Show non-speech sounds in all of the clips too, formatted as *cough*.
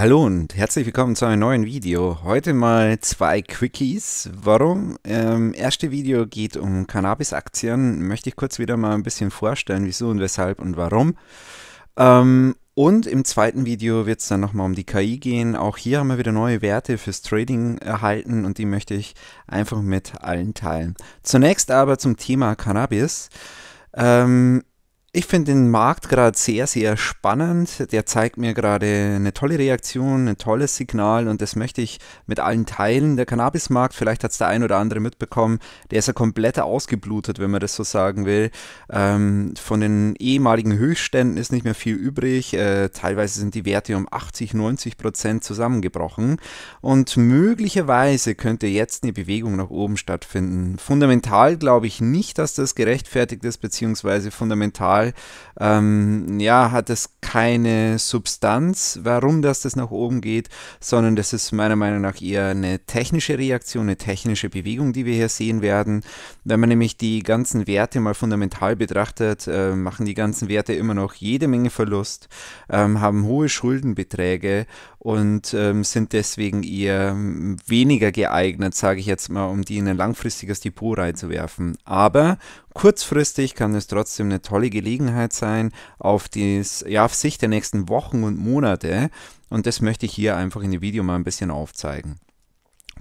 Hallo und herzlich willkommen zu einem neuen Video. Heute mal zwei Quickies. Warum? Ähm, erste Video geht um Cannabis-Aktien. Möchte ich kurz wieder mal ein bisschen vorstellen, wieso und weshalb und warum. Ähm, und im zweiten Video wird es dann nochmal um die KI gehen. Auch hier haben wir wieder neue Werte fürs Trading erhalten und die möchte ich einfach mit allen teilen. Zunächst aber zum Thema Cannabis. Ähm, ich finde den Markt gerade sehr, sehr spannend. Der zeigt mir gerade eine tolle Reaktion, ein tolles Signal und das möchte ich mit allen teilen. Der Cannabismarkt, vielleicht hat es der ein oder andere mitbekommen, der ist ja komplett ausgeblutet, wenn man das so sagen will. Ähm, von den ehemaligen Höchstständen ist nicht mehr viel übrig. Äh, teilweise sind die Werte um 80, 90 Prozent zusammengebrochen und möglicherweise könnte jetzt eine Bewegung nach oben stattfinden. Fundamental glaube ich nicht, dass das gerechtfertigt ist, beziehungsweise fundamental Fall, ähm, ja, hat es keine Substanz, warum das das nach oben geht, sondern das ist meiner Meinung nach eher eine technische Reaktion, eine technische Bewegung, die wir hier sehen werden. Wenn man nämlich die ganzen Werte mal fundamental betrachtet, äh, machen die ganzen Werte immer noch jede Menge Verlust, ähm, haben hohe Schuldenbeträge und ähm, sind deswegen eher ähm, weniger geeignet, sage ich jetzt mal, um die in ein langfristiges Depot reinzuwerfen. Aber kurzfristig kann es trotzdem eine tolle Gelegenheit sein auf, dies, ja, auf Sicht der nächsten Wochen und Monate. Und das möchte ich hier einfach in dem Video mal ein bisschen aufzeigen.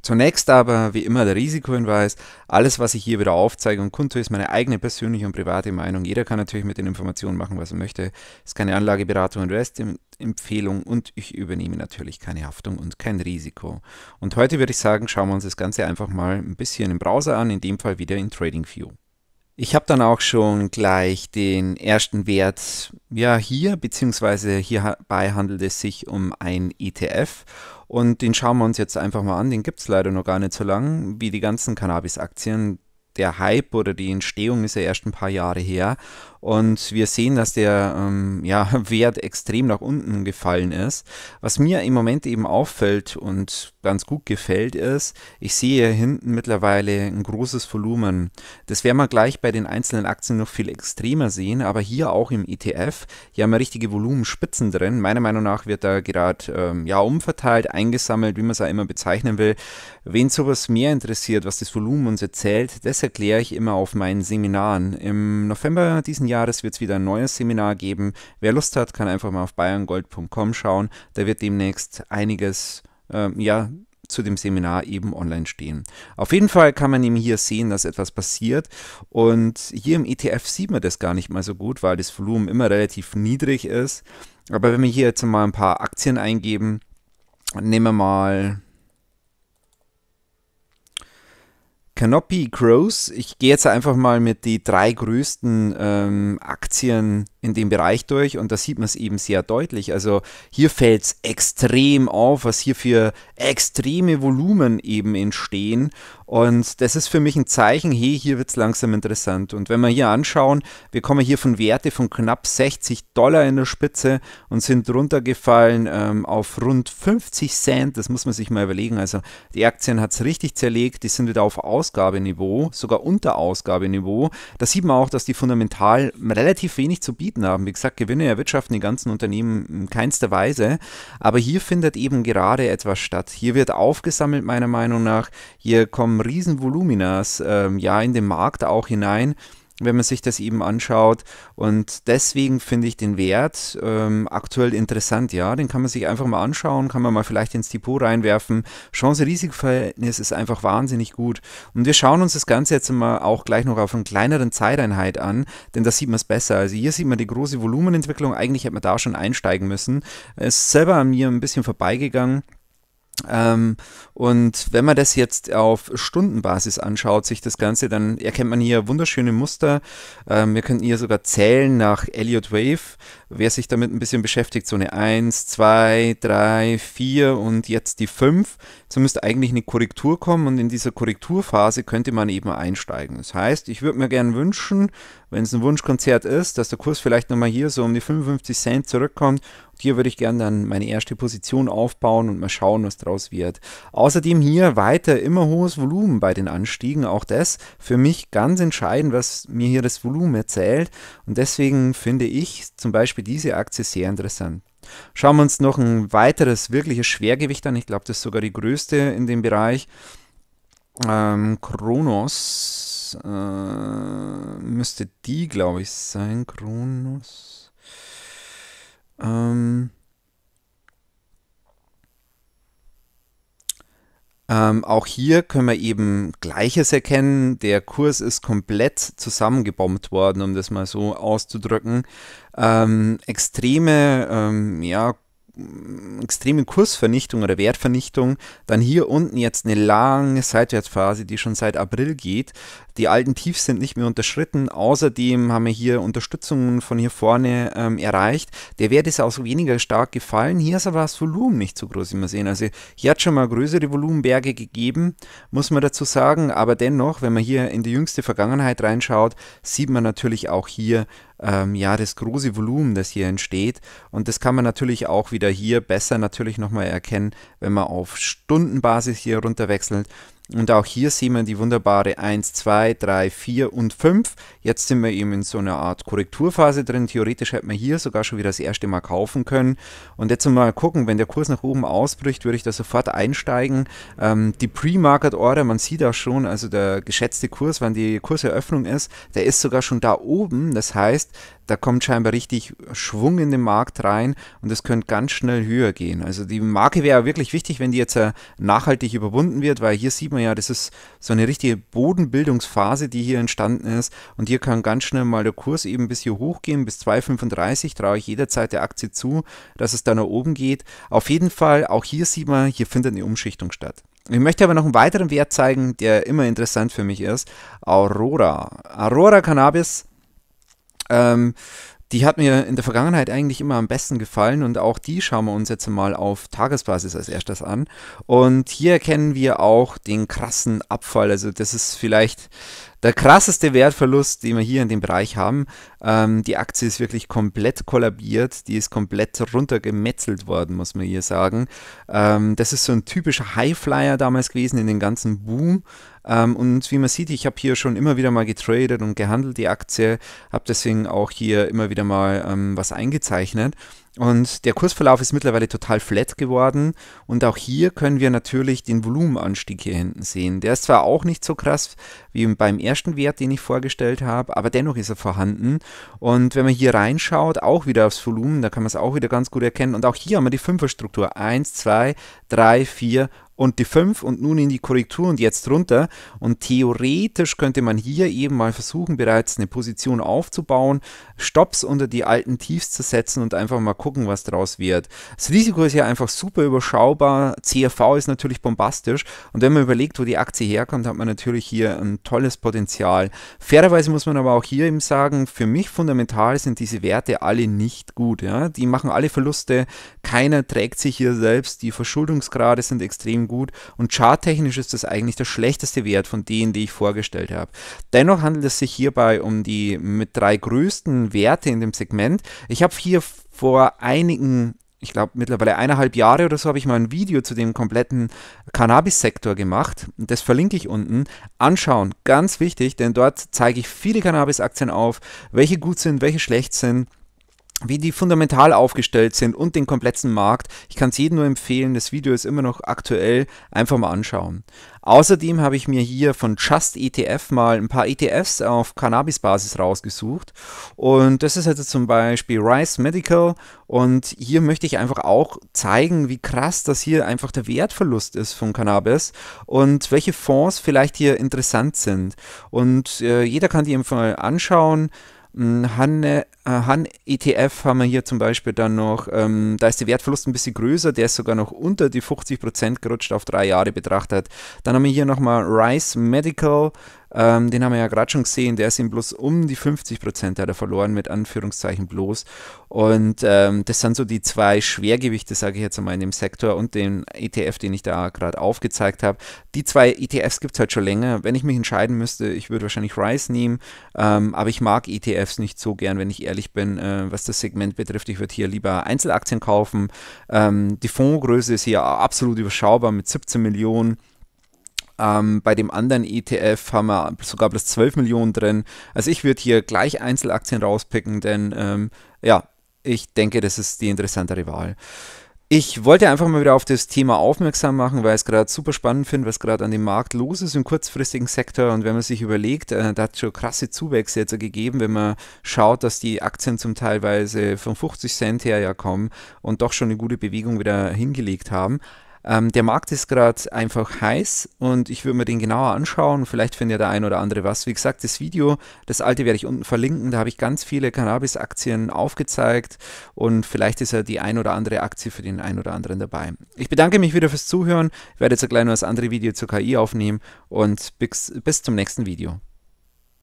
Zunächst aber, wie immer, der Risikohinweis. Alles, was ich hier wieder aufzeige und kundtue, ist meine eigene persönliche und private Meinung. Jeder kann natürlich mit den Informationen machen, was er möchte. Es ist keine Anlageberatung und Restempfehlung und ich übernehme natürlich keine Haftung und kein Risiko. Und heute würde ich sagen, schauen wir uns das Ganze einfach mal ein bisschen im Browser an, in dem Fall wieder in TradingView. Ich habe dann auch schon gleich den ersten Wert, ja hier, beziehungsweise hierbei handelt es sich um ein ETF und den schauen wir uns jetzt einfach mal an, den gibt es leider noch gar nicht so lange, wie die ganzen Cannabis-Aktien. Der Hype oder die Entstehung ist ja erst ein paar Jahre her und wir sehen, dass der ähm, ja, *laughs* Wert extrem nach unten gefallen ist. Was mir im Moment eben auffällt und ganz gut gefällt ist, ich sehe hier hinten mittlerweile ein großes Volumen. Das werden wir gleich bei den einzelnen Aktien noch viel extremer sehen, aber hier auch im ETF, hier haben wir richtige Volumenspitzen drin. Meiner Meinung nach wird da gerade ähm, ja, umverteilt, eingesammelt, wie man es auch immer bezeichnen will. Wen sowas mehr interessiert, was das Volumen uns erzählt, das erkläre ich immer auf meinen Seminaren. Im November diesen Jahres wird es wieder ein neues Seminar geben. Wer Lust hat, kann einfach mal auf bayerngold.com schauen. Da wird demnächst einiges äh, ja, zu dem Seminar eben online stehen. Auf jeden Fall kann man eben hier sehen, dass etwas passiert und hier im ETF sieht man das gar nicht mal so gut, weil das Volumen immer relativ niedrig ist. Aber wenn wir hier jetzt mal ein paar Aktien eingeben, nehmen wir mal Canopy Growth. Ich gehe jetzt einfach mal mit die drei größten ähm, Aktien in dem Bereich durch und da sieht man es eben sehr deutlich. Also hier fällt es extrem auf, was hier für extreme Volumen eben entstehen. Und das ist für mich ein Zeichen, hey, hier wird es langsam interessant. Und wenn wir hier anschauen, wir kommen hier von Werte von knapp 60 Dollar in der Spitze und sind runtergefallen ähm, auf rund 50 Cent. Das muss man sich mal überlegen. Also die Aktien hat es richtig zerlegt, die sind wieder auf Ausgabeniveau, sogar unter Ausgabeniveau. Da sieht man auch, dass die fundamental relativ wenig zu bieten vermieden haben. Wie gesagt, Gewinne erwirtschaften die ganzen Unternehmen in keinster Weise, aber hier findet eben gerade etwas statt. Hier wird aufgesammelt, meiner Meinung nach. Hier kommen Riesenvoluminas ähm, ja in den Markt auch hinein wenn man sich das eben anschaut. Und deswegen finde ich den Wert ähm, aktuell interessant, ja. Den kann man sich einfach mal anschauen, kann man mal vielleicht ins Depot reinwerfen. chance risiko ist einfach wahnsinnig gut. Und wir schauen uns das Ganze jetzt mal auch gleich noch auf einer kleineren Zeiteinheit an, denn da sieht man es besser. Also hier sieht man die große Volumenentwicklung. Eigentlich hätte man da schon einsteigen müssen. Ist selber an mir ein bisschen vorbeigegangen. Ähm, und wenn man das jetzt auf Stundenbasis anschaut, sich das Ganze, dann erkennt man hier wunderschöne Muster. Ähm, wir könnten hier sogar zählen nach Elliott Wave. Wer sich damit ein bisschen beschäftigt, so eine 1, 2, 3, 4 und jetzt die 5. So müsste eigentlich eine Korrektur kommen und in dieser Korrekturphase könnte man eben einsteigen. Das heißt, ich würde mir gerne wünschen, wenn es ein Wunschkonzert ist, dass der Kurs vielleicht nochmal hier so um die 55 Cent zurückkommt hier würde ich gerne dann meine erste Position aufbauen und mal schauen, was draus wird. Außerdem hier weiter immer hohes Volumen bei den Anstiegen. Auch das für mich ganz entscheidend, was mir hier das Volumen erzählt. Und deswegen finde ich zum Beispiel diese Aktie sehr interessant. Schauen wir uns noch ein weiteres wirkliches Schwergewicht an. Ich glaube, das ist sogar die größte in dem Bereich. Ähm, Kronos äh, müsste die, glaube ich, sein. Kronos. Ähm, ähm, auch hier können wir eben Gleiches erkennen. Der Kurs ist komplett zusammengebombt worden, um das mal so auszudrücken. Ähm, extreme, ähm, ja, extreme Kursvernichtung oder Wertvernichtung, dann hier unten jetzt eine lange Seitwärtsphase, die schon seit April geht. Die alten Tiefs sind nicht mehr unterschritten. Außerdem haben wir hier Unterstützungen von hier vorne ähm, erreicht. Der Wert ist auch so weniger stark gefallen. Hier ist aber das Volumen nicht so groß, wie wir sehen. Also hier hat schon mal größere Volumenberge gegeben, muss man dazu sagen. Aber dennoch, wenn man hier in die jüngste Vergangenheit reinschaut, sieht man natürlich auch hier ähm, ja, das große Volumen, das hier entsteht. Und das kann man natürlich auch wieder hier besser natürlich nochmal erkennen, wenn man auf Stundenbasis hier runterwechselt. Und auch hier sehen wir die wunderbare 1, 2, 3, 4 und 5. Jetzt sind wir eben in so einer Art Korrekturphase drin. Theoretisch hätte man hier sogar schon wieder das erste Mal kaufen können. Und jetzt mal gucken, wenn der Kurs nach oben ausbricht, würde ich da sofort einsteigen. Ähm, die Pre-Market Order, man sieht auch schon, also der geschätzte Kurs, wann die Kurseröffnung ist, der ist sogar schon da oben. Das heißt, da kommt scheinbar richtig Schwung in den Markt rein und es könnte ganz schnell höher gehen. Also die Marke wäre wirklich wichtig, wenn die jetzt äh, nachhaltig überwunden wird, weil hier sieht man man ja, das ist so eine richtige Bodenbildungsphase, die hier entstanden ist. Und hier kann ganz schnell mal der Kurs eben bis hier hochgehen, bis 2,35 traue ich jederzeit der Aktie zu, dass es da nach oben geht. Auf jeden Fall, auch hier sieht man, hier findet eine Umschichtung statt. Ich möchte aber noch einen weiteren Wert zeigen, der immer interessant für mich ist. Aurora. Aurora Cannabis ähm, die hat mir in der Vergangenheit eigentlich immer am besten gefallen und auch die schauen wir uns jetzt mal auf Tagesbasis als erstes an. Und hier erkennen wir auch den krassen Abfall. Also das ist vielleicht der krasseste Wertverlust, den wir hier in dem Bereich haben. Ähm, die Aktie ist wirklich komplett kollabiert, die ist komplett runtergemetzelt worden, muss man hier sagen. Ähm, das ist so ein typischer Highflyer damals gewesen in den ganzen Boom. Ähm, und wie man sieht, ich habe hier schon immer wieder mal getradet und gehandelt die Aktie, habe deswegen auch hier immer wieder mal ähm, was eingezeichnet. Und der Kursverlauf ist mittlerweile total flat geworden. Und auch hier können wir natürlich den Volumenanstieg hier hinten sehen. Der ist zwar auch nicht so krass wie beim ersten Wert, den ich vorgestellt habe, aber dennoch ist er vorhanden. Und wenn man hier reinschaut, auch wieder aufs Volumen, da kann man es auch wieder ganz gut erkennen. Und auch hier haben wir die Fünferstruktur. 1, 2, 3, 4 und die 5 und nun in die Korrektur und jetzt runter. Und theoretisch könnte man hier eben mal versuchen, bereits eine Position aufzubauen, Stops unter die alten Tiefs zu setzen und einfach mal gucken, was draus wird. Das Risiko ist ja einfach super überschaubar. CRV ist natürlich bombastisch. Und wenn man überlegt, wo die Aktie herkommt, hat man natürlich hier ein tolles Potenzial. Fairerweise muss man aber auch hier eben sagen, für mich fundamental sind diese Werte alle nicht gut. Ja? Die machen alle Verluste. Keiner trägt sich hier selbst. Die Verschuldungsgrade sind extrem gut und charttechnisch ist das eigentlich der schlechteste Wert von denen, die ich vorgestellt habe. Dennoch handelt es sich hierbei um die mit drei größten Werte in dem Segment. Ich habe hier vor einigen ich glaube mittlerweile eineinhalb Jahre oder so habe ich mal ein Video zu dem kompletten Cannabis-Sektor gemacht. Das verlinke ich unten. Anschauen, ganz wichtig, denn dort zeige ich viele Cannabis-Aktien auf, welche gut sind, welche schlecht sind wie die fundamental aufgestellt sind und den kompletten Markt. Ich kann es jedem nur empfehlen, das Video ist immer noch aktuell, einfach mal anschauen. Außerdem habe ich mir hier von Just ETF mal ein paar ETFs auf Cannabis-Basis rausgesucht und das ist also zum Beispiel Rice Medical und hier möchte ich einfach auch zeigen, wie krass das hier einfach der Wertverlust ist von Cannabis und welche Fonds vielleicht hier interessant sind und äh, jeder kann die im Fall anschauen. Hm, Hanne, äh, Han-ETF haben wir hier zum Beispiel dann noch, ähm, da ist der Wertverlust ein bisschen größer, der ist sogar noch unter die 50% gerutscht auf drei Jahre betrachtet. Dann haben wir hier nochmal Rice Medical, ähm, den haben wir ja gerade schon gesehen, der ist ihm bloß um die 50% hat er verloren, mit Anführungszeichen bloß. Und ähm, das sind so die zwei Schwergewichte, sage ich jetzt einmal, in dem Sektor und den ETF, den ich da gerade aufgezeigt habe. Die zwei ETFs gibt es halt schon länger. Wenn ich mich entscheiden müsste, ich würde wahrscheinlich Rice nehmen, ähm, aber ich mag ETFs nicht so gern, wenn ich ehrlich ehrlich bin, äh, was das Segment betrifft. Ich würde hier lieber Einzelaktien kaufen. Ähm, die Fondsgröße ist hier absolut überschaubar mit 17 Millionen. Ähm, bei dem anderen ETF haben wir sogar plus 12 Millionen drin. Also ich würde hier gleich Einzelaktien rauspicken, denn ähm, ja, ich denke, das ist die interessantere Wahl. Ich wollte einfach mal wieder auf das Thema aufmerksam machen, weil ich es gerade super spannend finde, was gerade an dem Markt los ist im kurzfristigen Sektor. Und wenn man sich überlegt, äh, da hat es schon krasse Zuwächse jetzt gegeben, wenn man schaut, dass die Aktien zum Teilweise von 50 Cent her ja kommen und doch schon eine gute Bewegung wieder hingelegt haben. Ähm, der Markt ist gerade einfach heiß und ich würde mir den genauer anschauen. Vielleicht findet der ein oder andere was. Wie gesagt, das Video, das alte werde ich unten verlinken. Da habe ich ganz viele Cannabis-Aktien aufgezeigt und vielleicht ist ja die ein oder andere Aktie für den ein oder anderen dabei. Ich bedanke mich wieder fürs Zuhören. Ich werde jetzt gleich noch das andere Video zur KI aufnehmen und bis, bis zum nächsten Video.